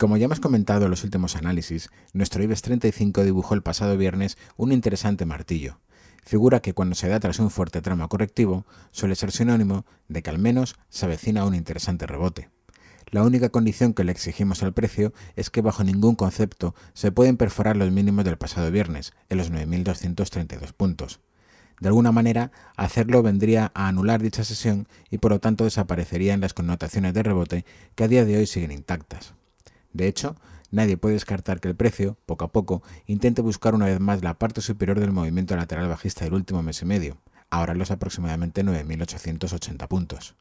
Como ya hemos comentado en los últimos análisis, nuestro IBEX 35 dibujó el pasado viernes un interesante martillo, figura que cuando se da tras un fuerte tramo correctivo suele ser sinónimo de que al menos se avecina un interesante rebote. La única condición que le exigimos al precio es que bajo ningún concepto se pueden perforar los mínimos del pasado viernes, en los 9.232 puntos. De alguna manera, hacerlo vendría a anular dicha sesión y por lo tanto desaparecerían las connotaciones de rebote que a día de hoy siguen intactas. De hecho, nadie puede descartar que el precio, poco a poco, intente buscar una vez más la parte superior del movimiento lateral bajista del último mes y medio, ahora los aproximadamente 9.880 puntos.